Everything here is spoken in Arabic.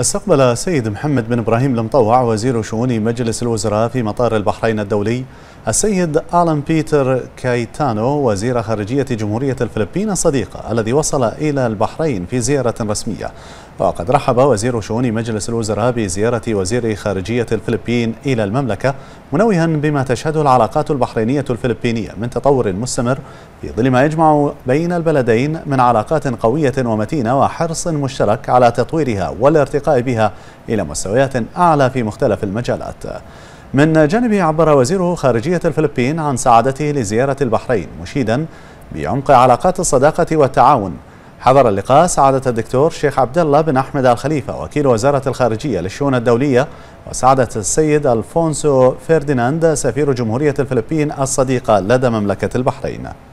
استقبل سيد محمد بن إبراهيم المطوع وزير شؤون مجلس الوزراء في مطار البحرين الدولي السيد آلان بيتر كايتانو وزير خارجية جمهورية الفلبين الصديقة الذي وصل إلى البحرين في زيارة رسمية وقد رحب وزير شؤون مجلس الوزراء بزيارة وزير خارجية الفلبين إلى المملكة منوها بما تشهده العلاقات البحرينية الفلبينية من تطور مستمر في ظل ما يجمع بين البلدين من علاقات قوية ومتينة وحرص مشترك على تطويرها والارتقاء بها إلى مستويات أعلى في مختلف المجالات من جانبه عبر وزير خارجية الفلبين عن سعادته لزيارة البحرين مشيدا بعمق علاقات الصداقة والتعاون حضر اللقاء سعادة الدكتور شيخ عبد الله بن أحمد الخليفة وكيل وزارة الخارجية للشؤون الدولية وسعادة السيد ألفونسو فيرديناند سفير جمهورية الفلبين الصديقة لدى مملكة البحرين